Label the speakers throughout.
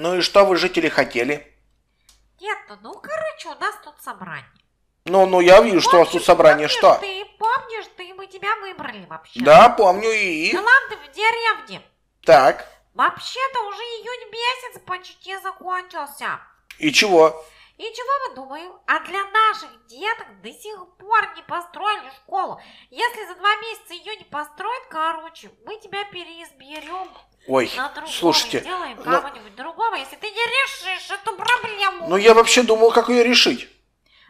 Speaker 1: Ну и что вы, жители, хотели?
Speaker 2: Дед, ну, короче, у нас тут собрание.
Speaker 1: Ну, ну, я вижу, что у вас тут собрание. что?
Speaker 2: Ты помнишь, ты мы тебя выбрали вообще.
Speaker 1: Да, помню и... Главный
Speaker 2: в деревне. Так. Вообще-то уже июнь месяц почти закончился.
Speaker 1: И чего?
Speaker 2: И чего вы думаете? А для наших деток до сих пор не построили школу. Если за два месяца ее не построят, короче, мы тебя переизберем. Ой, на другого слушайте, сделаем но... Ну, кого-нибудь другого, если ты не решишь эту проблему. Ну я вообще думал,
Speaker 1: как ее решить.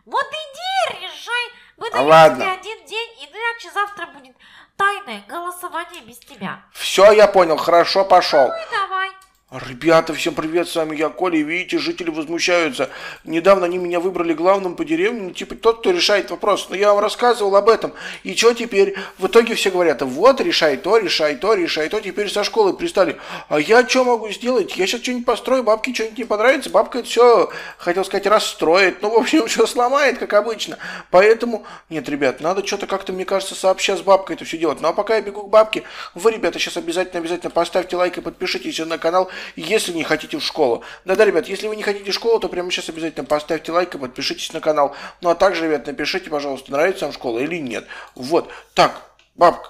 Speaker 2: Вот иди решай. Вы а ладно. один день, иначе завтра будет тайное голосование без тебя.
Speaker 1: Все, я понял, хорошо, пошел. Ну и давай. Ребята, всем привет, с вами я, Коля, и видите, жители возмущаются. Недавно они меня выбрали главным по деревне, ну, типа тот, кто решает вопрос. Но я вам рассказывал об этом. И что теперь? В итоге все говорят, вот, решай то, решай то, решай то. Теперь со школы пристали. А я что могу сделать? Я сейчас что-нибудь построю, бабке что-нибудь не понравится. Бабка это все, хотел сказать, расстроит. Ну, в общем, все сломает, как обычно. Поэтому, нет, ребят, надо что-то как-то, мне кажется, сообща с бабкой это все делать. Ну, а пока я бегу к бабке, вы, ребята, сейчас обязательно-обязательно поставьте лайк и подпишитесь на канал если не хотите в школу. Да-да, ребят, если вы не хотите в школу, то прямо сейчас обязательно поставьте лайк и подпишитесь на канал. Ну а также, ребят, напишите, пожалуйста, нравится вам школа или нет. Вот. Так, бабка,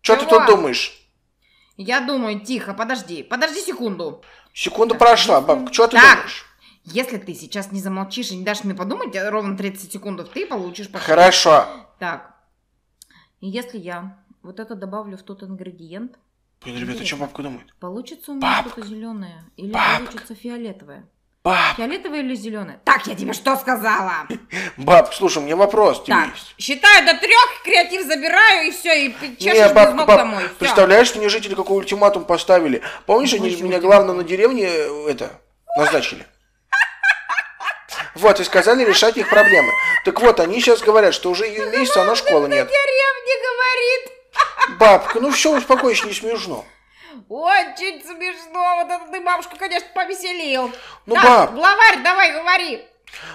Speaker 1: что ты тут думаешь?
Speaker 2: Я думаю, тихо, подожди, подожди секунду. Секунда так, прошла, бабка, что ты так. думаешь? Если ты сейчас не замолчишь и не дашь мне подумать, э, ровно 30 секунд ты получишь поход. Хорошо. Так. Если я вот это добавлю в тот ингредиент, Блин, ребята, что бабка думает? Получится у меня Бабка. что-то зеленое или Бабка. получится фиолетовое? Баб, Фиолетовое или зеленое? Так, я тебе что сказала?
Speaker 1: баб, слушай, у меня вопрос тебе Так, есть.
Speaker 2: считаю до трех, креатив забираю и все, и чешешь Не, без баб,
Speaker 1: баб, домой. всё. представляешь, мне жители какой ультиматум поставили? Помнишь, они меня главное на деревне э, это назначили? Вот, и сказали решать их проблемы. Так вот, они сейчас говорят, что уже июнь месяц, а у нас школы нет. Деревня говорит. Бабка, ну все успокойся, не смешно.
Speaker 2: Очень смешно. Вот это ты бабушку, конечно, повеселил. Ну, да, баб... Главарь, давай, говори.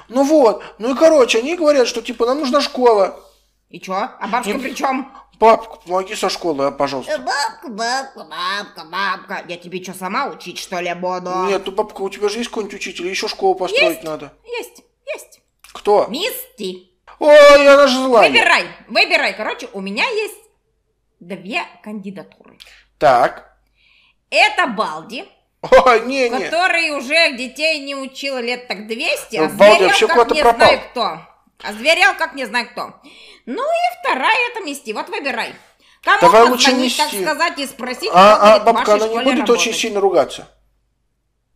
Speaker 1: Ну вот. Ну и, короче, они говорят, что, типа, нам нужна школа. И чё? А бабушка и... при чем? Бабка, помоги со школы, а, пожалуйста.
Speaker 2: Бабка, бабка, бабка, бабка. Я тебе что, сама учить, что ли, буду? Нет, ну,
Speaker 1: бабка, у тебя же есть какой-нибудь учитель? Еще школу построить есть, надо. Есть, есть. Кто? Мисти. Ой, она же злая. Выбирай,
Speaker 2: выбирай. Короче, у меня есть две кандидатуры. Так. Это Балди,
Speaker 1: о, не, который
Speaker 2: уже детей не учил лет так 200, а Балди вообще как не пропал. знаю кто. А зверел как не знаю кто. Ну и вторая это Мести. Вот выбирай. Кому Давай лучше не так сказать, и спросить, А, а бабка, она не будет работать. очень
Speaker 1: сильно ругаться.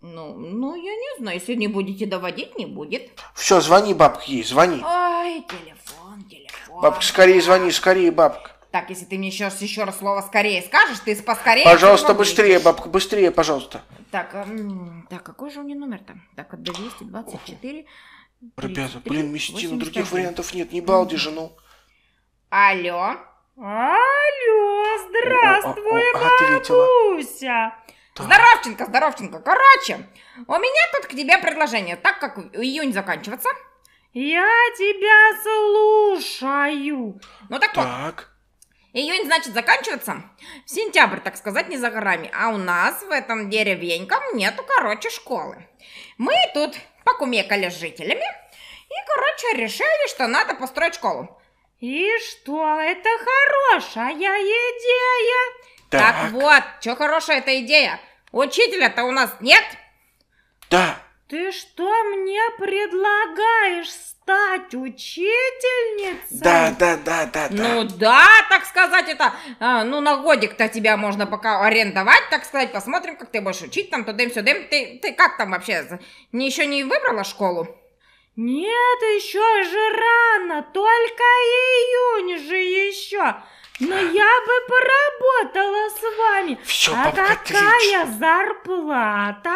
Speaker 1: Ну,
Speaker 2: ну, я не знаю, если не будете доводить, не будет.
Speaker 1: Все, звони бабке ей, звони.
Speaker 2: Ой, телефон,
Speaker 1: телефон. Бабка, скорее звони, скорее, бабка.
Speaker 2: Так, если ты мне еще, еще раз слово скорее скажешь, ты поскорее... Пожалуйста, быстрее,
Speaker 1: бабка, быстрее, пожалуйста.
Speaker 2: Так, эм, так, какой же у меня номер-то? Так, от 224... 33,
Speaker 1: Ребята, блин, Местина, других вариантов нет, не балди же, ну.
Speaker 2: Алло? Алло, здравствуй,
Speaker 1: о, о, о, а,
Speaker 2: бабуся! Так. Здоровченко, здоровченко, короче, у меня тут к тебе предложение, так как июнь заканчивается. Я тебя слушаю. Ну так, так. вот, Июнь, значит, заканчивается. Сентябрь, так сказать, не за горами. А у нас в этом деревеньком нету, короче, школы. Мы тут покумекали с жителями и, короче, решили, что надо построить школу. И что, это хорошая идея. Так, так вот, что хорошая эта идея? Учителя-то у нас нет? Да. Ты что мне предлагаешь стать учительницей? Да,
Speaker 1: да, да, да, да. Ну
Speaker 2: да, так сказать, это, а, ну на годик-то тебя можно пока арендовать, так сказать, посмотрим, как ты будешь учить, там, тудым, сюдым. Ты, ты как там вообще, не, еще не выбрала школу? Нет, еще же рано, только июнь же еще. Но я бы поработала с вами. Все, а какая отлично. зарплата?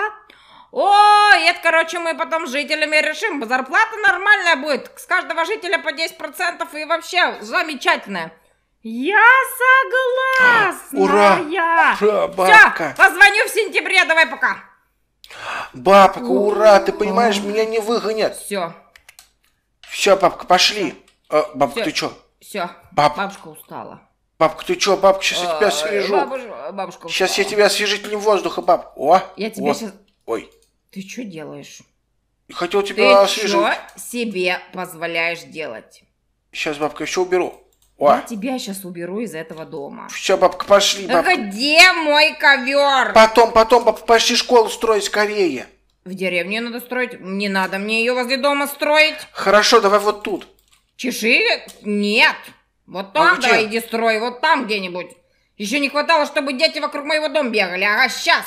Speaker 2: О, это, короче, мы потом жителями решим. Зарплата нормальная будет. С каждого жителя по 10% и вообще замечательная. Я согласна!
Speaker 1: Ура! Я. Ура, бабка! Все,
Speaker 2: позвоню в сентябре, давай пока.
Speaker 1: Бабка, ура, ты понимаешь, меня не выгонят. Все. Все, бабка, пошли. Э, бабка, Всё. ты чё? Все, Баб... бабушка устала. Бабка, ты чё, бабка, сейчас я тебя э, свяжу. Бабушка, бабушка Сейчас я тебя свяжу освежителем воздуха, баб. О, я тебе сейчас... Ой.
Speaker 2: Ты что делаешь?
Speaker 1: Хотел тебя Ты освежить. что
Speaker 2: себе позволяешь делать?
Speaker 1: Сейчас, бабка, еще уберу. О. Я тебя сейчас уберу из этого дома. Все, бабка, пошли, бабка.
Speaker 2: где мой ковер?
Speaker 1: Потом, потом, бабка, пошли школу строить скорее. В деревне
Speaker 2: надо строить? Не надо мне ее возле дома строить.
Speaker 1: Хорошо, давай вот тут.
Speaker 2: Чеши? Нет. Вот а там, а да, иди строй, вот там где-нибудь. Еще не хватало, чтобы дети вокруг моего дома бегали. Ага, сейчас.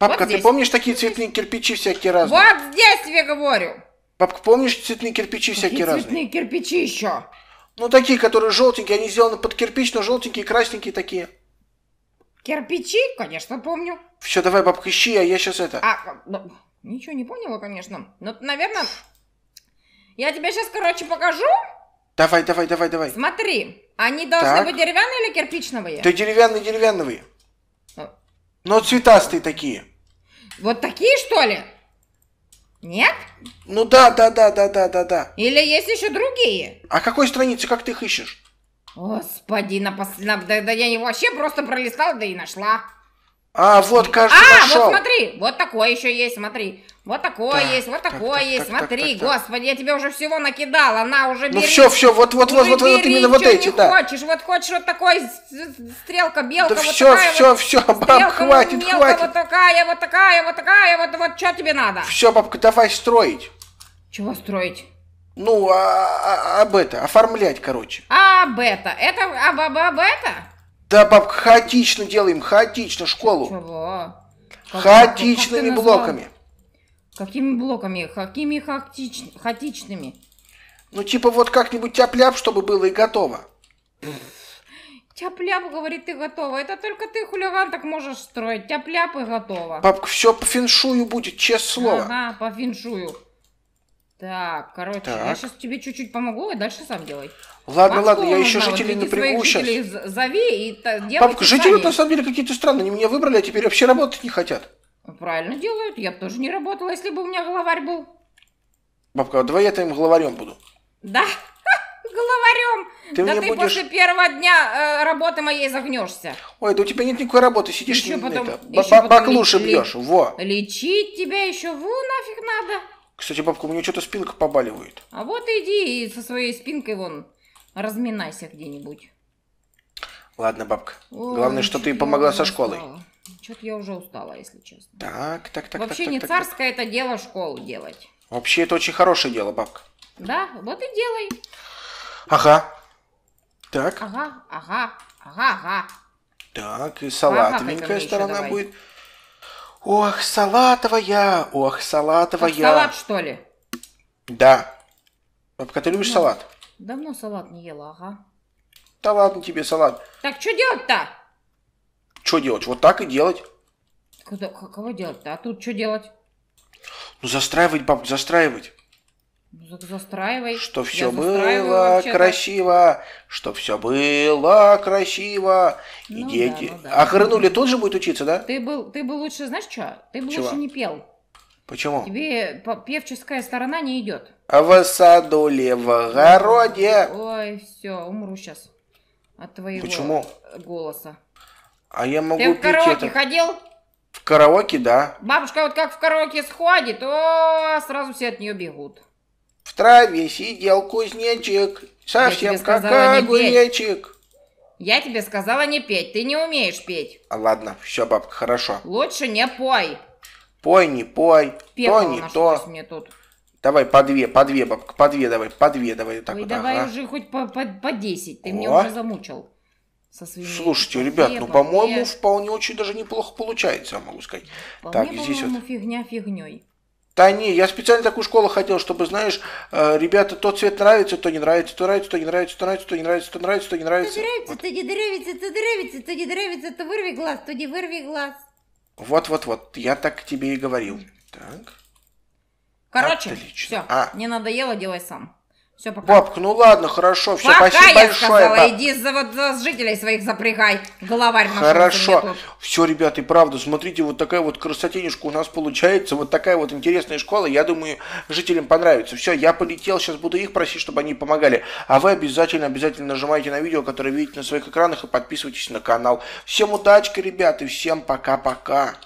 Speaker 1: Папка, вот ты помнишь такие цветные кирпичи всякие разные?
Speaker 2: Вот здесь тебе говорю.
Speaker 1: Папка, помнишь цветные кирпичи всякие Какие разные? цветные кирпичи еще? Ну, такие, которые желтенькие, они сделаны под кирпич, но желтенькие, красненькие такие. Кирпичи, конечно, помню. Все, давай, папка, ищи, а я сейчас это... А, ну,
Speaker 2: ничего не поняла, конечно. Но, ну, наверное, я тебе сейчас, короче, покажу.
Speaker 1: Давай, давай, давай, давай.
Speaker 2: Смотри, они должны так. быть деревянные или кирпичные? Да
Speaker 1: деревянные, деревянные. Ну. Но цветастые такие.
Speaker 2: Вот такие, что ли?
Speaker 1: Нет? Ну да, да, да, да, да, да, да. Или есть еще другие? А какой странице? как ты их ищешь?
Speaker 2: Господи, на пос... на... Да, да я его вообще просто пролистала, да и нашла.
Speaker 1: А, вот, кажется, А, нашел. вот
Speaker 2: смотри, вот такой еще есть, смотри. Вот такое так, есть, вот такое так, есть. Так, Смотри, так, так, господи, я тебе уже всего накидала, на уже ну бери. Ну все, все, вот, вот, вот, вот, вот именно вот эти, не да. хочешь, вот хочешь вот такой стрелка, белка, да вот все, такая все, вот, все, баб, хватит, мелка, хватит. вот такая, вот такая, вот такая, вот, вот, что тебе надо? Все,
Speaker 1: бабка, давай строить. Чего строить? Ну, а, а, а, об это, оформлять, короче.
Speaker 2: А об это, это, об, об, об это?
Speaker 1: Да, бабка, хаотично делаем, хаотично школу. Чего? Как, хаотичными как, как блоками.
Speaker 2: Какими блоками? Какими хаотич... хаотичными?
Speaker 1: Ну, типа вот как-нибудь тяп-ляп, чтобы было и готово.
Speaker 2: Тяп-ляп, говорит, ты готова. Это только ты, хулиган, так можешь строить. Тяп-ляп и готова. Папка,
Speaker 1: все по феншую будет, честное слово.
Speaker 2: Ага, по феншую. Так, короче, так. я сейчас тебе чуть-чуть помогу, и дальше сам делай.
Speaker 1: Ладно, Папку ладно, я еще знаю, жителей вот, напрягу сейчас.
Speaker 2: зови и делай Папка, жители сами. на
Speaker 1: самом деле какие-то странные, они меня выбрали, а теперь вообще работать не хотят.
Speaker 2: Правильно делают. Я бы тоже не работала, если бы у меня главарь был.
Speaker 1: Бабка, а давай я твоим главарем буду.
Speaker 2: Да, главарем. Ты да ты будешь... после первого дня э, работы моей загнешься.
Speaker 1: Ой, да у тебя нет никакой работы, сидишь еще потом, это, еще потом баклуши леч... бьешь, во.
Speaker 2: Лечить тебя еще во нафиг надо.
Speaker 1: Кстати, бабка, у меня что-то спинка побаливает.
Speaker 2: А вот иди и со своей спинкой вон разминайся где-нибудь.
Speaker 1: Ладно, бабка. Ой, Главное, что ты помогла со школой. Стало.
Speaker 2: Что-то я уже устала, если честно.
Speaker 1: Так, так, так. Вообще так, не так, царское
Speaker 2: так. это дело школу делать.
Speaker 1: Вообще это очень хорошее дело, бабка.
Speaker 2: Да, вот и делай.
Speaker 1: Ага. Так. Ага,
Speaker 2: ага, ага, ага.
Speaker 1: Так, и салатовенькая ага, сторона давай. будет. Ох, салатовая, ох, салатовая. Как салат, что ли? Да. Бабка, ты любишь ну, салат?
Speaker 2: Давно салат не ела, ага.
Speaker 1: Да ладно тебе салат.
Speaker 2: Так, что делать-то?
Speaker 1: Что делать? Вот так и делать.
Speaker 2: Куда, кого делать-то? А тут что делать?
Speaker 1: Ну, застраивать, баб, застраивать.
Speaker 2: Ну, застраивай. Что все было
Speaker 1: красиво, что все было красиво. Ну, и дети. Да, ну, да. А Харанули тут же будет учиться, да?
Speaker 2: Ты был, ты бы лучше, знаешь что? Ты бы Чего? лучше не пел. Почему? Тебе певческая сторона не идет.
Speaker 1: А в саду ли в огороде?
Speaker 2: Ой, все, умру сейчас от твоего Почему? голоса.
Speaker 1: А я могу Ты в караоке это... ходил? В караоке, да.
Speaker 2: Бабушка вот как в караоке сходит, о, сразу все от нее бегут.
Speaker 1: В траве сидел кузнечик, совсем как огуречек.
Speaker 2: Я тебе сказала не петь, ты не умеешь петь.
Speaker 1: А ладно, все, бабка, хорошо.
Speaker 2: Лучше не пой.
Speaker 1: Пой, не пой, Пекло то не то. Мне тут. Давай по две, по две, бабка, по две давай, по две давай. Так Ой, вот, давай ага. уже
Speaker 2: хоть по, по, по десять, ты О. меня уже замучил со своими... Слушайте, ребят, ну, по-моему,
Speaker 1: вполне очень даже неплохо получается, я могу сказать. Вполне, так, и здесь вот... фигня фигней. Да не, я специально такую школу хотел, чтобы, знаешь, ребята, тот цвет нравится, то не нравится, то нравится, то не нравится, то нравится, то не нравится, то нравится, то не нравится. То нравится,
Speaker 2: то не нравится, то нравится, то не нравится, то вырви глаз, то не вырви глаз.
Speaker 1: Вот-вот-вот, я так тебе и говорил. Так. Короче, Отлично. все, а.
Speaker 2: не надоело, делай сам. Все,
Speaker 1: пока. Бабка, ну ладно, хорошо, все, пока, спасибо я большое. Сказала, иди
Speaker 2: за, вот, за жителей своих запрягай, главарь Хорошо.
Speaker 1: Все, ребята, и правда, смотрите, вот такая вот красотенежка у нас получается, вот такая вот интересная школа, я думаю, жителям понравится. Все, я полетел, сейчас буду их просить, чтобы они помогали. А вы обязательно, обязательно нажимайте на видео, которое видите на своих экранах, и подписывайтесь на канал. Всем удачи, ребята, и всем пока-пока.